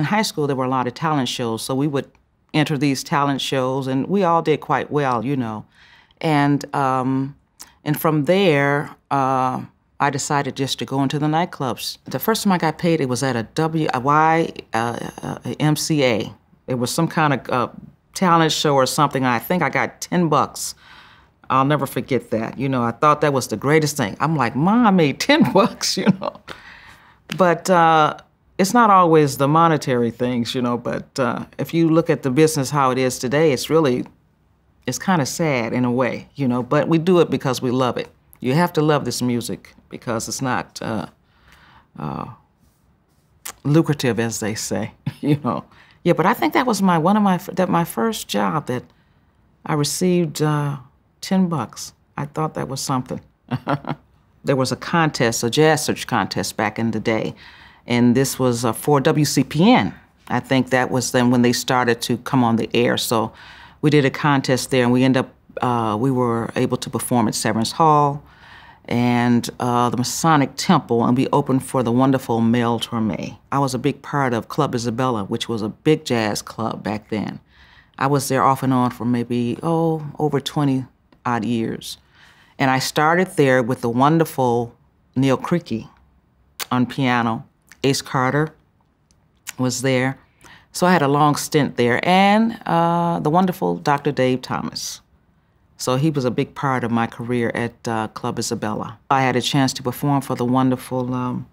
in high school, there were a lot of talent shows, so we would enter these talent shows, and we all did quite well, you know. And um, and from there, uh, I decided just to go into the nightclubs. The first time I got paid, it was at a W Y uh, uh MCA. It was some kind of uh, talent show or something. I think I got ten bucks. I'll never forget that. You know, I thought that was the greatest thing. I'm like, Mom, I made ten bucks. You know, but uh, it's not always the monetary things, you know, but uh, if you look at the business how it is today, it's really, it's kind of sad in a way, you know, but we do it because we love it. You have to love this music because it's not uh, uh, lucrative, as they say, you know. Yeah, but I think that was my one of my that my first job that I received uh, ten bucks. I thought that was something. there was a contest, a jazz search contest back in the day, and this was uh, for WCPN. I think that was then when they started to come on the air. So we did a contest there, and we end up uh, we were able to perform at Severance Hall and uh, the Masonic Temple, and we opened for the wonderful Mel Torme. I was a big part of Club Isabella, which was a big jazz club back then. I was there off and on for maybe, oh, over 20 odd years. And I started there with the wonderful Neil Creaky, on piano Ace Carter was there. So I had a long stint there, and uh, the wonderful Dr. Dave Thomas. So he was a big part of my career at uh, Club Isabella. I had a chance to perform for the wonderful um,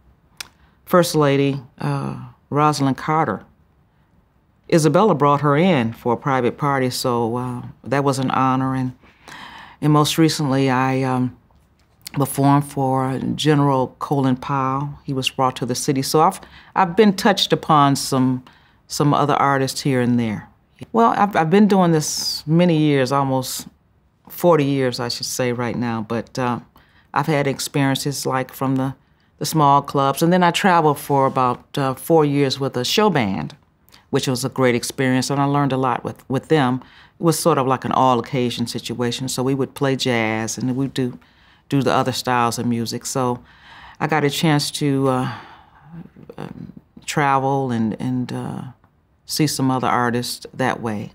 First Lady, uh, Rosalind Carter. Isabella brought her in for a private party, so uh, that was an honor. And, and most recently, I um, performed for General Colin Powell. He was brought to the city. So I've, I've been touched upon some, some other artists here and there. Well, I've, I've been doing this many years, almost 40 years, I should say, right now. But uh, I've had experiences like from the, the small clubs. And then I traveled for about uh, four years with a show band, which was a great experience. And I learned a lot with, with them. It was sort of like an all occasion situation. So we would play jazz and we'd do do the other styles of music. So I got a chance to uh, um, travel and, and uh, see some other artists that way.